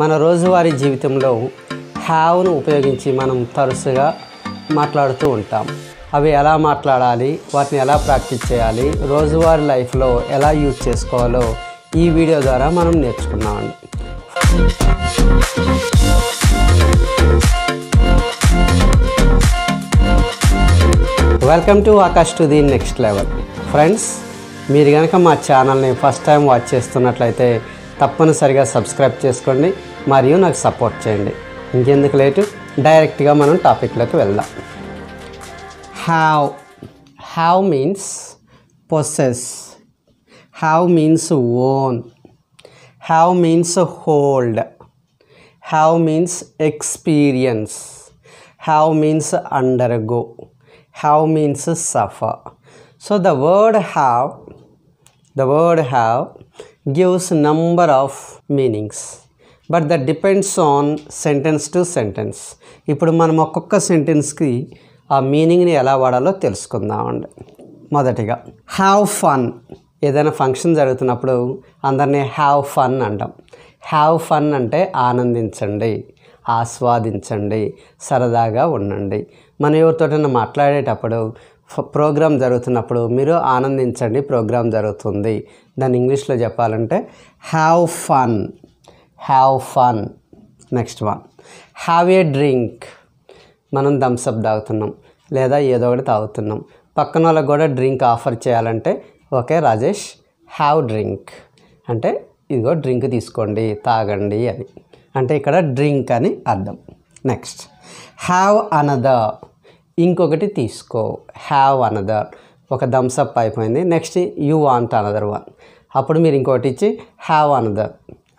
మన రోజువారీ జీవితంలో హ్యావ్ను ఉపయోగించి మనం తరచుగా మాట్లాడుతూ ఉంటాం అవి ఎలా మాట్లాడాలి వాటిని ఎలా ప్రాక్టీస్ చేయాలి రోజువారీ లైఫ్లో ఎలా యూజ్ చేసుకోవాలో ఈ వీడియో ద్వారా మనం నేర్చుకున్నామండి welcome to Akash to the next level friends మీరు కనుక మా ఛానల్ని ఫస్ట్ టైం వాచ్ చేస్తున్నట్లయితే తప్పనిసరిగా సబ్స్క్రైబ్ చేసుకోండి మరియు నాకు సపోర్ట్ చేయండి ఇంకెందుకు లేటు డైరెక్ట్గా మనం టాపిక్లోకి వెళ్దాం have have means possess have means own have means hold have means experience have means undergo have means suffer so the word have the word have gives number of meanings but that depends on sentence to sentence ఇప్పుడు మనం ఒక్కొక్క సెంటెన్స్కి ఆ మీనింగ్ని ఎలా వాడాలో తెలుసుకుందామండి మొదటిగా have fun ఏదైనా function జరుగుతున్నప్పుడు అందరినీ హ్యావ్ ఫన్ అంటాం హ్యావ్ ఫన్ అంటే ఆనందించండి ఆస్వాదించండి సరదాగా ఉండండి మన ఎవరితోటైనా మాట్లాడేటప్పుడు ప్రోగ్రామ్ జరుగుతున్నప్పుడు మీరు ఆనందించండి ప్రోగ్రామ్ జరుగుతుంది దాన్ని ఇంగ్లీష్లో చెప్పాలంటే have fun have fun next one have a drink మనం థమ్స్అప్ తాగుతున్నాం లేదా ఏదో ఒకటి తాగుతున్నాం పక్కన వాళ్ళకి కూడా డ్రింక్ ఆఫర్ చేయాలంటే ఓకే రాజేష్ హ్యావ్ డ్రింక్ అంటే ఇదిగో డ్రింక్ తీసుకోండి తాగండి అని అంటే ఇక్కడ డ్రింక్ అని అర్థం నెక్స్ట్ హ్యావ్ అనదర్ ఇంకొకటి తీసుకో హ్యావ్ అనదర్ ఒక థమ్స్అప్ అయిపోయింది next you want another one అప్పుడు మీరు ఇంకొకటి ఇచ్చి హ్యావ్ అనదర్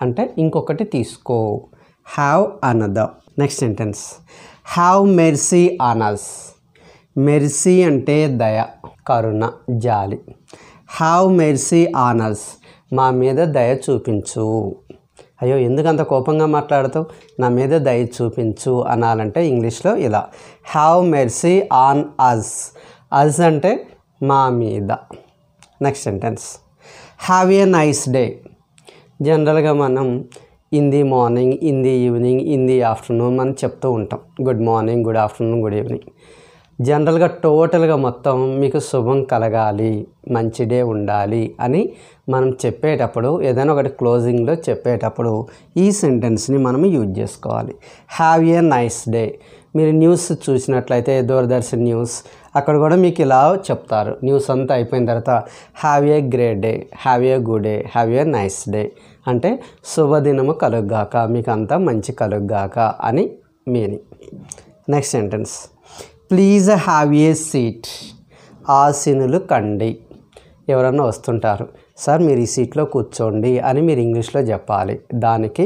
అంటే ఇంకొకటి తీసుకో have another next sentence have mercy on us mercy అంటే దయ కరుణ జాలి హ్యావ్ మెర్సీ ఆనర్స్ మా మీద దయ చూపించు అయ్యో ఎందుకంత కోపంగా మాట్లాడతావు నా మీద దయ చూపించు అనాలంటే ఇంగ్లీష్లో ఇలా have mercy on us us అంటే మా మీద next sentence have a nice day జనరల్గా మనం in the morning in the evening in the afternoon మనం చెప్తూ ఉంటాం good morning good afternoon good evening జనరల్గా టోటల్గా మొత్తం మీకు శుభం కలగాలి మంచి డే ఉండాలి అని మనం చెప్పేటప్పుడు ఏదైనా ఒకటి క్లోజింగ్లో చెప్పేటప్పుడు ఈ సెంటెన్స్ని మనం యూజ్ చేసుకోవాలి హ్యావ్ ఏ నైస్ డే మీరు న్యూస్ చూసినట్లయితే దూరదర్శన్ న్యూస్ అక్కడ కూడా మీకు ఇలా చెప్తారు న్యూస్ అంతా అయిపోయిన తర్వాత have a great day have a good day have a nice day అంటే శుభదినము కలుగ్గాక మీకు అంతా మంచి కలుగ్గాక అని మీని next sentence please have a seat ఆసీనులు కండి ఎవరన్నా వస్తుంటారు సార్ మీరు ఈ సీట్లో కూర్చోండి అని మీరు ఇంగ్లీష్లో చెప్పాలి దానికి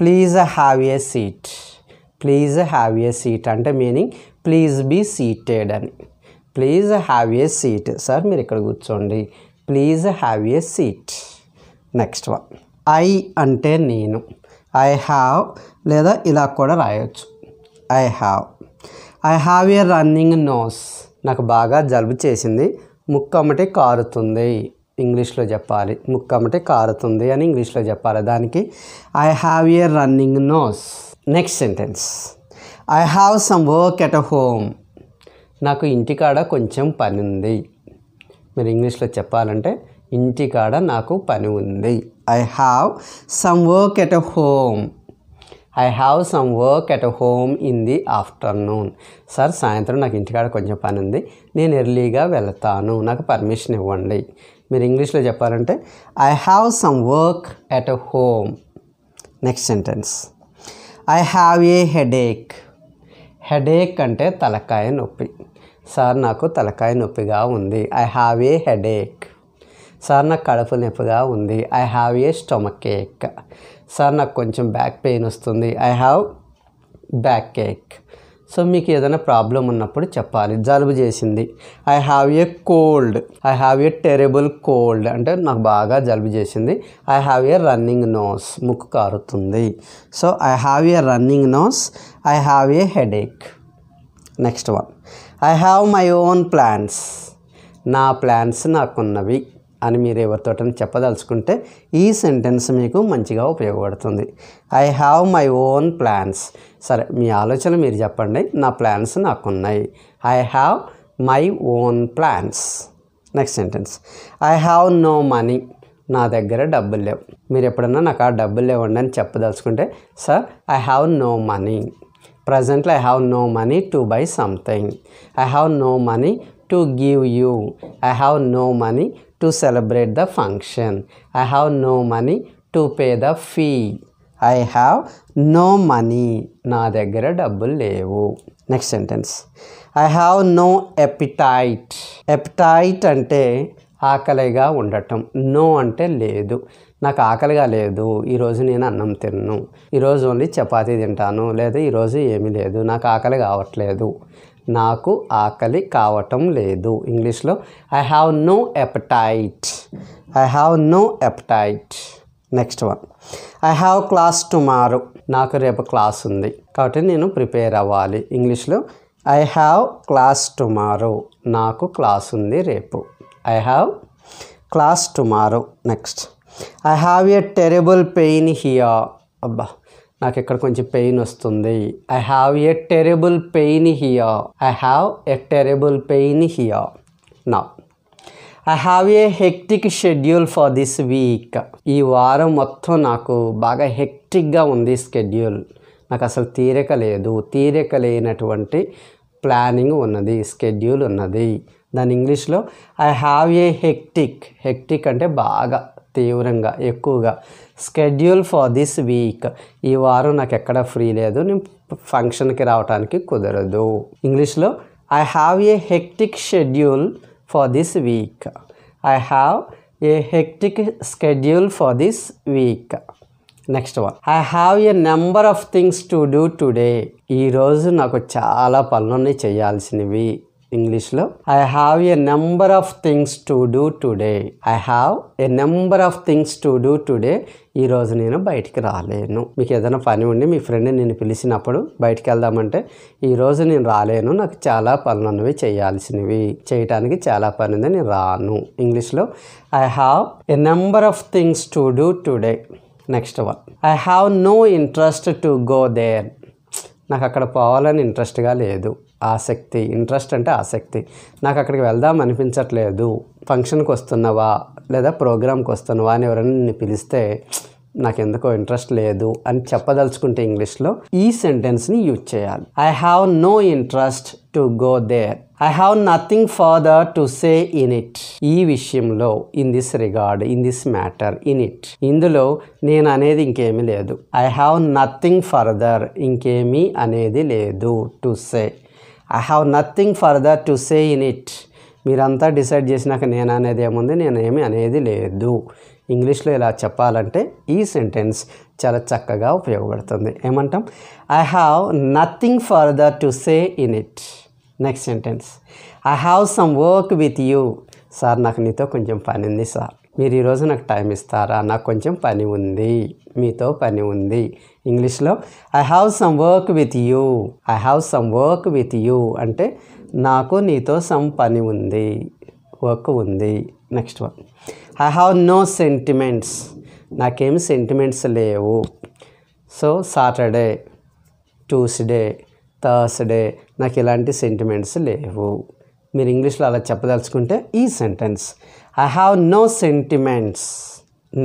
please have a seat please have a seat అంటే మీనింగ్ ప్లీజ్ బీ సీటెడ్ అని please have a seat sir మీరు ఇక్కడ కూర్చోండి please have a seat next one I అంటే నేను ఐ హ్యావ్ లేదా ఇలా కూడా రాయొచ్చు I have I have a running nose నాకు బాగా జలుబు చేసింది ముక్కమ్మటే కారుతుంది ఇంగ్లీష్లో చెప్పాలి ముక్కమ్మటే కారుతుంది అని ఇంగ్లీష్లో చెప్పాలి దానికి I have a running nose next sentence I have some work at home నాకు ఇంటికాడ కొంచెం పని ఉంది మీరు ఇంగ్లీష్లో చెప్పాలంటే ఇంటికాడ నాకు పని ఉంది I have some work at home I have some work at home in the afternoon sir సాయంత్రం నాకు ఇంటికాడ కొంచెం పని ఉంది నేను ఎర్లీగా వెళ్తాను నాకు పర్మిషన్ ఇవ్వండి మీరు ఇంగ్లీష్లో చెప్పాలంటే I have some work at home next sentence I have a headache headache అంటే తలకాయ నొప్పి సార్ నాకు తలకాయ నొప్పిగా ఉంది I have a headache sir నాకు కడుపు నొప్పిగా ఉంది I have a stomachache sir నాకు కొంచెం బ్యాక్ పెయిన్ వస్తుంది I have backache so మీకు ఏదైనా ప్రాబ్లం ఉన్నప్పుడు చెప్పాలి జలుబు చేసింది I have a cold I have a terrible cold అంటే నాకు బాగా జలుబు చేసింది I have a running nose ముక్కు కారుతుంది so I have a running nose I have a headache next one I have my own plans నా plans నాకున్నవి అని మీరు ఎవరితో చెప్పదలుచుకుంటే ఈ సెంటెన్స్ మీకు మంచిగా ఉపయోగపడుతుంది I have my own plans సరే మీ ఆలోచన మీరు చెప్పండి నా ప్లాన్స్ నాకున్నాయి I have my own plans next sentence I have no money నా దగ్గర డబ్బులు లేవు మీరు ఎప్పుడన్నా నాకు ఆ డబ్బులు లేవండి అని చెప్పదలుచుకుంటే sir I have no money ప్రజెంట్లో I have no money to buy something I have no money to give you I have no money to celebrate the function I have no money to pay the fee I have no money నా దగ్గర డబ్బులు లేవు next sentence I have no appetite appetite అంటే ఆకలిగా ఉండటం no అంటే లేదు నాకు ఆకలిగా లేదు ఈరోజు నేను అన్నం తిన్ను ఈరోజు ఓన్లీ చపాతీ తింటాను లేదా ఈరోజు ఏమీ లేదు నాకు ఆకలి కావట్లేదు నాకు ఆకలి కావటం లేదు ఇంగ్లీష్లో I have no appetite I have no appetite next one I have class tomorrow నాకు రేపు క్లాస్ ఉంది కాబట్టి నేను ప్రిపేర్ అవ్వాలి ఇంగ్లీష్లో ఐ హ్యావ్ క్లాస్ టుమారో నాకు క్లాస్ ఉంది రేపు I have class tomorrow next I have a terrible pain here అబ్బా నాకు ఇక్కడ కొంచెం పెయిన్ వస్తుంది I have a terrible pain here I have a terrible pain here నా I have a hectic schedule for this week ఈ వారం మొత్తం నాకు బాగా హెక్టిక్గా ఉంది షెడ్యూల్ నాకు అసలు తీరిక లేదు తీరిక లేనటువంటి ప్లానింగ్ ఉన్నది షెడ్యూల్ ఉన్నది దాని ఇంగ్లీష్లో I have a hectic hectic అంటే బాగా తీవ్రంగా ఎక్కువగా స్కెడ్యూల్ ఫర్ దిస్ వీక్ ఈ వారం నాకు ఎక్కడ ఫ్రీ లేదు నేను ఫంక్షన్కి రావడానికి కుదరదు ఇంగ్లీష్లో I have a hectic schedule for this week I have a hectic schedule for this week next one I have a number of things to do today ఈరోజు నాకు చాలా పనులు చేయాల్సినవి ఇంగ్లీష్లో I have a number of things to do today I have a number of things to do today ఈరోజు నేను బయటికి రాలేను మీకు ఏదైనా పని ఉండి మీ ఫ్రెండ్ నేను పిలిచినప్పుడు బయటికి వెళ్దామంటే ఈరోజు నేను రాలేను నాకు చాలా పనులు ఉన్నవి చేయాల్సినవి చేయటానికి చాలా పని ఉంది నేను రాను ఇంగ్లీష్లో I have a number of things to do today next one I have no interest to go there నాకు అక్కడ పోవాలని ఇంట్రెస్ట్గా లేదు ఆసక్తి ఇంట్రెస్ట్ అంటే ఆసక్తి నాకు అక్కడికి వెళ్దాం అనిపించట్లేదు ఫంక్షన్కి వస్తున్నావా లేదా ప్రోగ్రామ్కి వస్తున్నావా అని ఎవరైనా నిన్ను పిలిస్తే ఎందుకో ఇంట్రెస్ట్ లేదు అని చెప్పదలుచుకుంటే ఇంగ్లీష్లో ఈ సెంటెన్స్ని యూజ్ చేయాలి I have no interest to go there I have nothing further to say in it ఈ విషయంలో in this regard in this matter in it ఇందులో నేను అనేది ఇంకేమీ లేదు ఐ హ్యావ్ నథింగ్ ఫర్దర్ ఇంకేమీ అనేది లేదు to say I have nothing further to say in it మీరంతా డిసైడ్ చేసినాక నేను అనేది ఏముంది నేను ఏమి అనేది లేదు ఇంగ్లీష్లో ఇలా చెప్పాలంటే ఈ సెంటెన్స్ చాలా చక్కగా ఉపయోగపడుతుంది ఏమంటాం I have nothing further to say in it next sentence I have some work with you sir నాకు నీతో కొంచెం పని ఉంది సార్ మీరు ఈరోజు నాకు టైం ఇస్తారా నాకు కొంచెం పని ఉంది మీతో పని ఉంది ఇంగ్లీష్లో I have some work with you I have some work with you అంటే నాకు నీతో సమ్ పని ఉంది వర్క్ ఉంది next one I have no sentiments నాకేం సెంటిమెంట్స్ లేవు సో సాటర్డే ట్యూస్డే థర్స్డే నాకు ఇలాంటి సెంటిమెంట్స్ లేవు మీరు ఇంగ్లీష్లో అలా చెప్పదలుచుకుంటే ఈ sentence I have no sentiments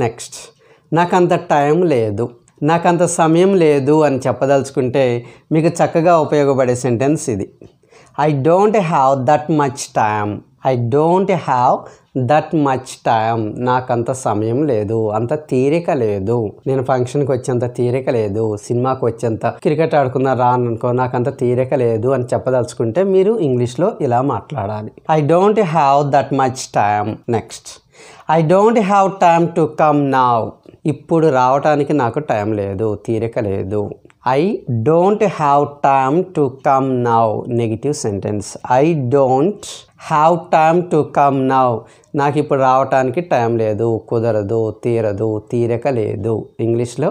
next నాకు అంత టైం లేదు నాకు అంత సమయం లేదు అని చెప్పదలుచుకుంటే మీకు చక్కగా ఉపయోగపడే సెంటెన్స్ ఇది I don't have that much time I don't have that much time నాకంత సమయం లేదు అంత తీరిక లేదు నేను ఫంక్షన్కి వచ్చేంత తీరిక లేదు సినిమాకి వచ్చేంత క్రికెట్ ఆడుకున్నా రాను అనుకో నాకు అంత తీరిక లేదు అని చెప్పదలుచుకుంటే మీరు ఇంగ్లీష్లో ఇలా మాట్లాడాలి I don't have that much time next I don't have time to come now ఇప్పుడు రావటానికి నాకు టైం లేదు తీరిక లేదు I don't have time to come now negative sentence I don't have time to come now నాకు ఇప్పుడు రావటానికి time లేదు కుదరదు తీరదు తీరక లేదు ఇంగ్లీష్లో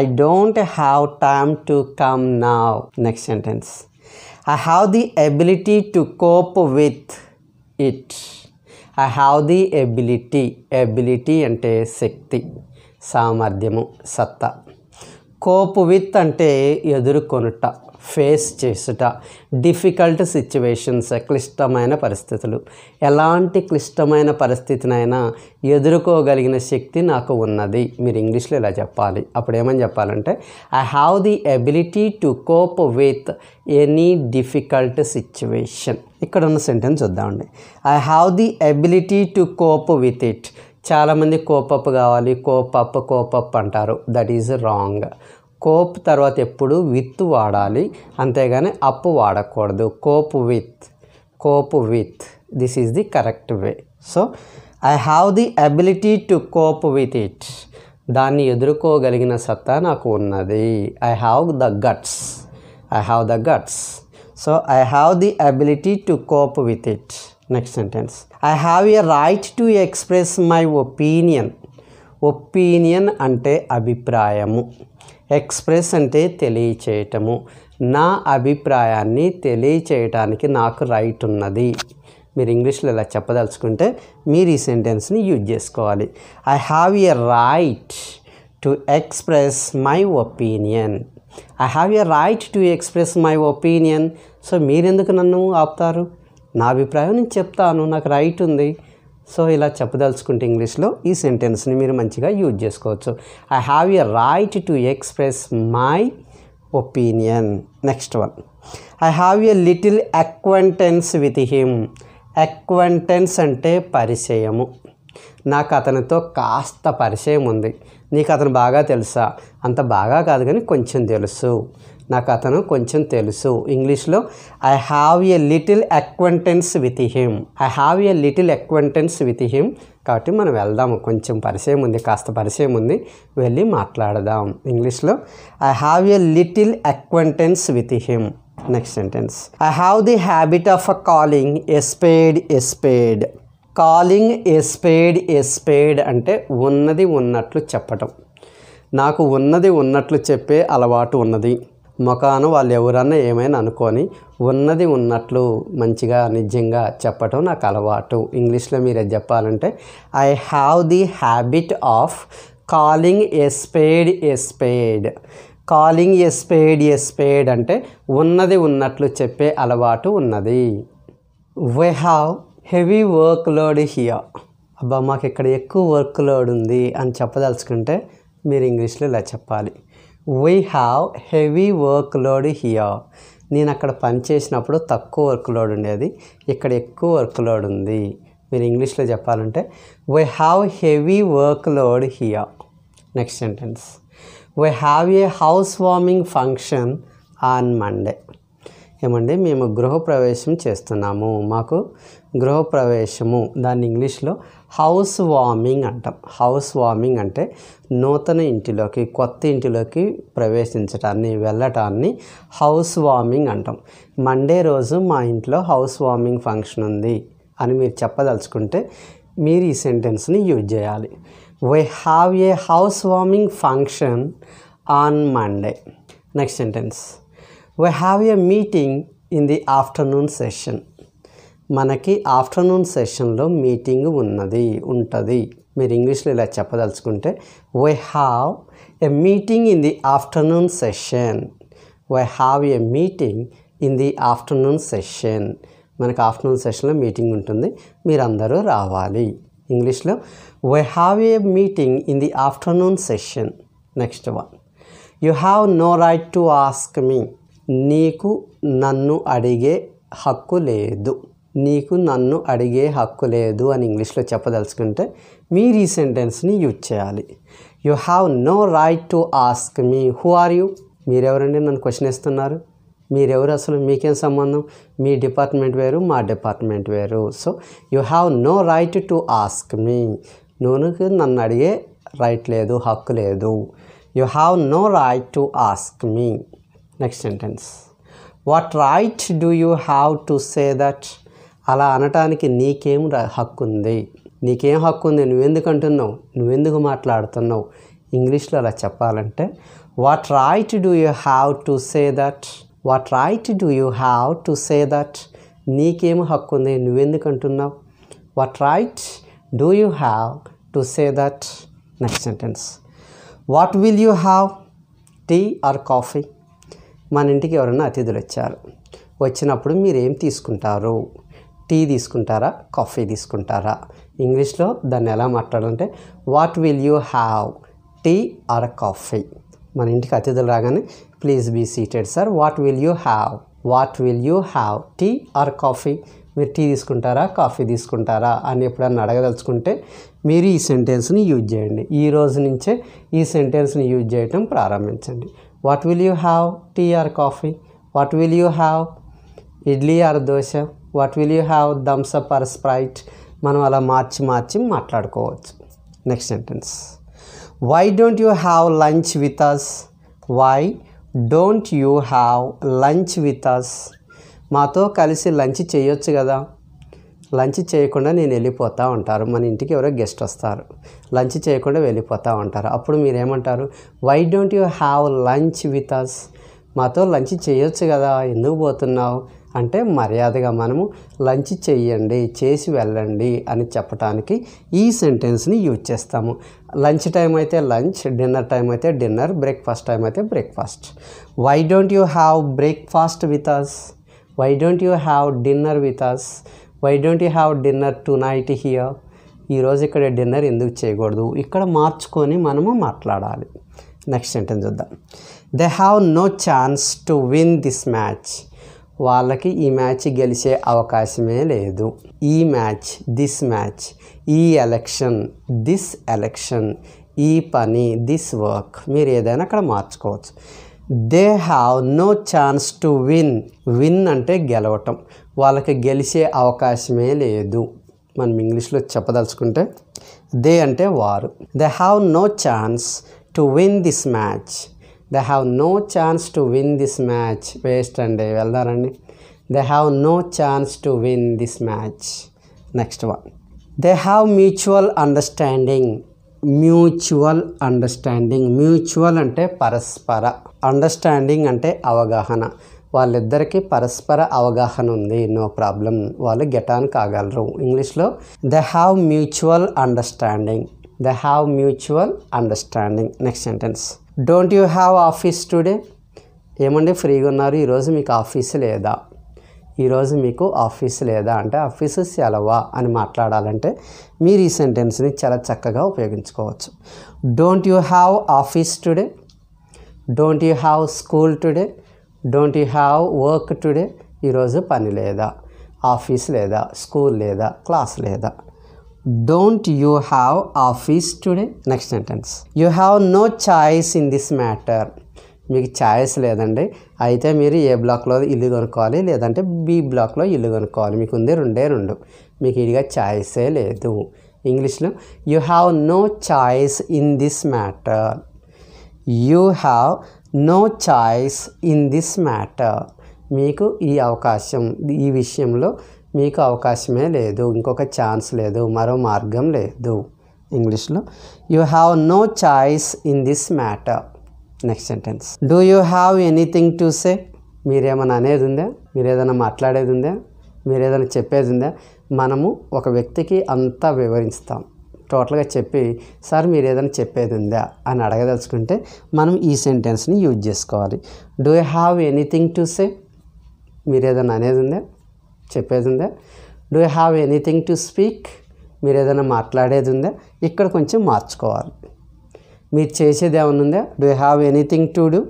I don't have time to come now next sentence I have the ability to cope with it I have the ability ability అంటే శక్తి సామర్థ్యము సత్తా కోపు విత్ అంటే ఎదుర్కొనుట ఫేస్ చేసుట డిఫికల్ట్ సిచ్యువేషన్స్ క్లిష్టమైన పరిస్థితులు ఎలాంటి క్లిష్టమైన పరిస్థితినైనా ఎదుర్కోగలిగిన శక్తి నాకు ఉన్నది మీరు ఇంగ్లీష్లో ఇలా చెప్పాలి అప్పుడు ఏమని చెప్పాలంటే I have the ability to cope with any difficult situation ఇక్కడ ఉన్న సెంటెన్స్ చూద్దామండి I have the ability to cope with it చాలామంది కోపప్ కావాలి కోపప్ కోపప్ అంటారు దట్ ఈజ్ రాంగ్ కోప్ తర్వాత ఎప్పుడు విత్ వాడాలి అంతేగాని అప్ వాడకూడదు cope with cope with this is the correct way so I have the ability to cope with it దాన్ని ఎదుర్కోగలిగిన సత్తా నాకు ఉన్నది I have the guts I have the guts so I have the ability to cope with it next sentence I have a right to express my opinion opinion అంటే అభిప్రాయము express అంటే తెలియచేయటము నా అభిప్రాయాన్ని తెలియచేయటానికి నాకు రైట్ ఉన్నది మీరు ఇంగ్లీష్లో ఇలా చెప్పదలుచుకుంటే మీరు ఈ సెంటెన్స్ని యూజ్ చేసుకోవాలి I have a right to express my opinion I have a right to express my opinion so మీరెందుకు నన్ను ఆపుతారు నా అభిప్రాయం నేను చెప్తాను నాకు రైట్ ఉంది సో ఇలా చెప్పదలుచుకుంటే ఇంగ్లీష్లో ఈ సెంటెన్స్ని మీరు మంచిగా యూజ్ చేసుకోవచ్చు I have a right to express my opinion next one I have a little acquaintance with him acquaintance అంటే పరిచయము నాకు అతనితో కాస్త పరిచయం ఉంది నీకు అతను బాగా తెలుసా అంత బాగా కాదు కానీ కొంచెం తెలుసు నాకు అతను కొంచెం తెలుసు ఇంగ్లీష్లో I have a little acquaintance with him I have a little acquaintance with him కాబట్టి మనం వెళ్దాము కొంచెం పరిచయం ఉంది కాస్త పరిచయం ఉంది వెళ్ళి మాట్లాడదాం ఇంగ్లీష్లో I have a little acquaintance with him next sentence I have the habit of uh calling a spade a spade calling a spade a spade అంటే ఉన్నది ఉన్నట్లు చెప్పటం నాకు ఉన్నది ఉన్నట్లు చెప్పే అలవాటు ఉన్నది ముఖాను వాళ్ళు ఎవరన్నా ఏమైనా అనుకొని ఉన్నది ఉన్నట్లు మంచిగా నిజంగా చెప్పటం నాకు అలవాటు ఇంగ్లీష్లో మీరు చెప్పాలంటే I have the habit of calling a spade a spade calling a spade a spade అంటే ఉన్నది ఉన్నట్లు చెప్పే అలవాటు ఉన్నది we have heavy workload here అబ్బా మాకు ఇక్కడ ఎక్కువ వర్క్ లోడ్ ఉంది అని చెప్పదలుచుకుంటే మీరు ఇంగ్లీష్లో ఇలా చెప్పాలి we have heavy workload here నేను అక్కడ పనిచేసినప్పుడు తక్కువ వర్క్ లోడ్ ఉండేది ఇక్కడ ఎక్కువ వర్క్ లోడ్ ఉంది మీరు ఇంగ్లీష్లో చెప్పాలంటే we have heavy workload here next sentence we have a house warming function on Monday ఏమండి మేము గృహప్రవేశం చేస్తున్నాము మాకు గృహప్రవేశము దాన్ని ఇంగ్లీష్లో హౌస్ వార్మింగ్ అంటాం హౌస్ వార్మింగ్ అంటే నూతన ఇంటిలోకి కొత్త ఇంటిలోకి ప్రవేశించటాన్ని వెళ్ళటాన్ని హౌస్ వార్మింగ్ అంటాం మండే రోజు మా ఇంట్లో హౌస్ వార్మింగ్ ఫంక్షన్ ఉంది అని మీరు చెప్పదలుచుకుంటే మీరు ఈ సెంటెన్స్ని యూజ్ చేయాలి we have a house warming function on Monday next sentence we have a meeting in the afternoon session మనకి ఆఫ్టర్నూన్ సెషన్లో మీటింగ్ ఉన్నది ఉంటుంది మీరు ఇంగ్లీష్లో ఇలా చెప్పదలుచుకుంటే we have a meeting in the afternoon session we have a meeting in the afternoon session మనకు afternoon సెషన్లో మీటింగ్ ఉంటుంది మీరందరూ రావాలి ఇంగ్లీష్లో we have a meeting in the afternoon session next one you have no right to ask me నీకు నన్ను అడిగే హక్కు లేదు నీకు నన్ను అడిగే హక్కు లేదు అని ఇంగ్లీష్లో చెప్పదలుచుకుంటే మీరు ఈ సెంటెన్స్ని యూజ్ చేయాలి you have no right to ask me who are you మీరెవరండి నన్ను క్వశ్చన్ ఇస్తున్నారు మీరెవరు అసలు మీకేం సంబంధం మీ డిపార్ట్మెంట్ వేరు మా డిపార్ట్మెంట్ వేరు so you have no right to ask me నూనెకి నన్ను అడిగే రైట్ లేదు హక్కు లేదు you have no right to ask me next sentence what right do you have to say that అలా అనటానికి నీకేం హక్కు ఉంది నీకేం హక్కు ఉంది నువ్వెందుకు అంటున్నావు నువ్వెందుకు మాట్లాడుతున్నావు ఇంగ్లీష్లో అలా చెప్పాలంటే what right do you have to say that what right do you have to say that నీకేం హక్కు ఉంది నువ్వెందుకు అంటున్నావు what right do you have to say that next sentence what will you have tea or coffee మన ఇంటికి ఎవరైనా అతిథులు వచ్చారు వచ్చినప్పుడు ఏం తీసుకుంటారు టీ తీసుకుంటారా కాఫీ తీసుకుంటారా ఇంగ్లీష్లో దాన్ని ఎలా మాట్లాడాలంటే what will you have tea or coffee మన ఇంటికి అతిథులు రాగానే please be seated sir what will you have what will you have tea or coffee మీరు టీ తీసుకుంటారా కాఫీ తీసుకుంటారా అని ఎప్పుడన్నా అడగదలుచుకుంటే మీరు ఈ సెంటెన్స్ని యూజ్ చేయండి ఈ రోజు నుంచే ఈ సెంటెన్స్ని యూజ్ చేయటం ప్రారంభించండి what will you have tea or coffee what will you have idli or dosa what will you have Thums Up or Sprite మనం అలా మార్చి మార్చి మాట్లాడుకోవచ్చు next sentence why don't you have lunch with us why don't you have lunch with us మాతో కలిసి lunch చేయొచ్చు కదా lunch చేయకుండా నేను వెళ్ళిపోతూ ఉంటారు మన ఇంటికి ఎవరో గెస్ట్ వస్తారు లంచ్ చేయకుండా వెళ్ళిపోతూ ఉంటారు అప్పుడు మీరేమంటారు why don't you have lunch with us మాతో లంచ్ చేయొచ్చు కదా ఎందుకు పోతున్నావు అంటే మర్యాదగా మనము లంచ్ చేయండి చేసి వెళ్ళండి అని చెప్పటానికి ఈ సెంటెన్స్ని యూజ్ చేస్తాము లంచ్ టైం అయితే లంచ్ డిన్నర్ టైం అయితే డిన్నర్ బ్రేక్ఫాస్ట్ టైం అయితే breakfast why don't you have breakfast with us why don't you have dinner with us why don't you have dinner tonight here ఈరోజు ఇక్కడ dinner ఎందుకు చేయకూడదు ఇక్కడ మార్చుకొని మనము మాట్లాడాలి నెక్స్ట్ సెంటెన్స్ చూద్దాం they have no chance to win this match వాళ్ళకి ఈ మ్యాచ్ గెలిచే అవకాశమే లేదు ఈ మ్యాచ్ దిస్ మ్యాచ్ ఈ ఎలక్షన్ దిస్ ఎలక్షన్ ఈ పని దిస్ వర్క్ మీరు ఏదైనా అక్కడ మార్చుకోవచ్చు they have no chance to win win అంటే గెలవటం వాళ్ళకి గెలిచే అవకాశమే లేదు మనం ఇంగ్లీష్లో చెప్పదలుచుకుంటే దే అంటే వారు they have no chance to win this match they have no chance to win this match waste అండి వెళ్దారండి they have no chance to win this match next one they have mutual understanding mutual understanding mutual అంటే పరస్పర understanding అంటే అవగాహన వాళ్ళిద్దరికీ పరస్పర అవగాహన ఉంది నో ప్రాబ్లం వాళ్ళు గెటాన్ కాగలరు ఇంగ్లీష్లో they have mutual understanding they have mutual understanding next sentence don't you have office today ఏమండి ఫ్రీగా ఉన్నారు ఈరోజు మీకు ఆఫీస్ లేదా ఈరోజు మీకు ఆఫీస్ లేదా అంటే ఆఫీసు సెలవా అని మాట్లాడాలంటే మీరు ఈ సెంటెన్స్ని చాలా చక్కగా ఉపయోగించుకోవచ్చు don't you have office today don't you have school today don't you have work today ఈరోజు పని లేదా ఆఫీస్ లేదా స్కూల్ లేదా క్లాస్ లేదా don't you have office today next sentence you have no choice in this matter మీకు choice లేదండి అయితే మీరు ఏ బ్లాక్లో ఇల్లు కొనుక్కోవాలి లేదంటే బి బ్లాక్లో ఇల్లు కొనుక్కోవాలి మీకు ఉంది రెండే రెండు మీకు ఇదిగా ఛాయిసే లేదు ఇంగ్లీష్లో you have no choice in this matter you have no choice in this matter మీకు ఈ అవకాశం ఈ విషయంలో మీకు అవకాశమే లేదు ఇంకొక ఛాన్స్ లేదు మరో మార్గం లేదు ఇంగ్లీష్లో you have no choice in this matter next sentence do you have anything to say మీరేమైనా అనేది ఉందా మీరు ఏదైనా మాట్లాడేది ఉందా మీరు ఏదైనా చెప్పేది ఉందా మనము ఒక వ్యక్తికి అంతా వివరిస్తాం టోటల్గా చెప్పి సార్ మీరు ఏదైనా చెప్పేది ఉందా అని అడగదలుచుకుంటే మనం ఈ సెంటెన్స్ని యూజ్ చేసుకోవాలి do you have anything to say మీరు ఏదైనా అనేది ఉందా చెప్పేది ఉందా do have anything to speak మీరు ఏదైనా మాట్లాడేది ఉందా ఇక్కడ కొంచెం మార్చుకోవాలి మీరు చేసేది ఏమైనా ఉందా do have anything to do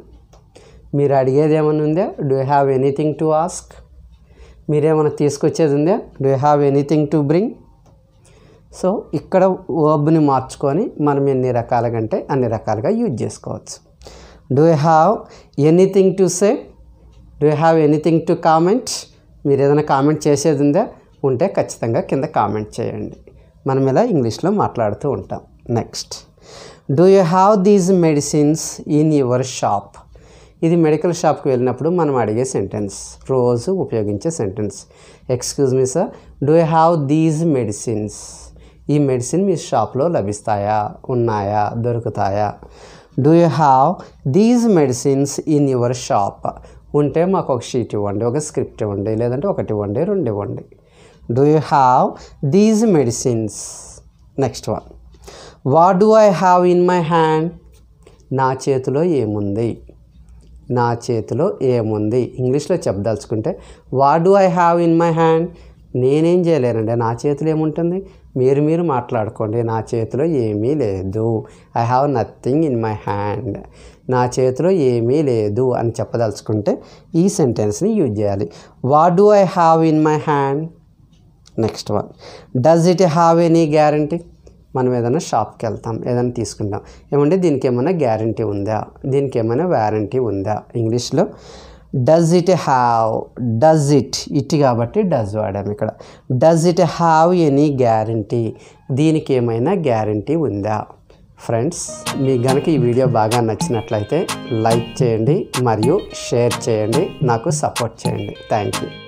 మీరు అడిగేది ఏమైనా ఉందా do have anything to ask మీరేమైనా తీసుకొచ్చేది ఉందా do have anything to bring so ఇక్కడ వర్బ్ని మార్చుకొని మనం ఎన్ని రకాలుగా అంటే అన్ని రకాలుగా యూజ్ చేసుకోవచ్చు do have anything to say do have anything to comment మీరు ఏదైనా కామెంట్ చేసేది ఉందా ఉంటే ఖచ్చితంగా కింద కామెంట్ చేయండి మనం ఇలా ఇంగ్లీష్లో మాట్లాడుతూ ఉంటాం next do you have these medicines in your shop ఇది మెడికల్ షాప్కి వెళ్ళినప్పుడు మనం అడిగే సెంటెన్స్ రోజు ఉపయోగించే sentence excuse me sir do you have these medicines ఈ మెడిసిన్ మీ షాప్లో లభిస్తాయా ఉన్నాయా దొరుకుతాయా do you have these medicines in your shop ఉంటే మాకు ఒక షీట్ ఇవ్వండి ఒక స్క్రిప్ట్ ఇవ్వండి లేదంటే ఒకటి ఇవ్వండి రెండు ఇవ్వండి do you have these medicines next one what do I have in my hand నా చేతిలో ఏముంది నా చేతిలో ఏముంది ఇంగ్లీష్లో చెప్పదలుచుకుంటే what do I have in my hand నేనేం చేయలేనండి నా చేతిలో ఏముంటుంది మీరు మీరు మాట్లాడుకోండి నా చేతిలో ఏమీ లేదు I have nothing in my hand నా చేతిలో ఏమీ లేదు అని చెప్పదలుచుకుంటే ఈ సెంటెన్స్ని యూజ్ చేయాలి what do I have in my hand next one does it have any guarantee మనం ఏదైనా షాప్కి వెళ్తాం ఏదైనా తీసుకుంటాం ఏమంటే దీనికి ఏమైనా గ్యారంటీ ఉందా దీనికి ఏమైనా వ్యారంటీ ఉందా ఇంగ్లీష్లో does it have does it it కాబట్టి డజ్ వాడాము ఇక్కడ does it have any guarantee దీనికి ఏమైనా గ్యారంటీ ఉందా ఫ్రెండ్స్ మీ కనుక ఈ వీడియో బాగా నచ్చినట్లయితే లైక్ చేయండి మరియు షేర్ చేయండి నాకు సపోర్ట్ చేయండి థ్యాంక్ యూ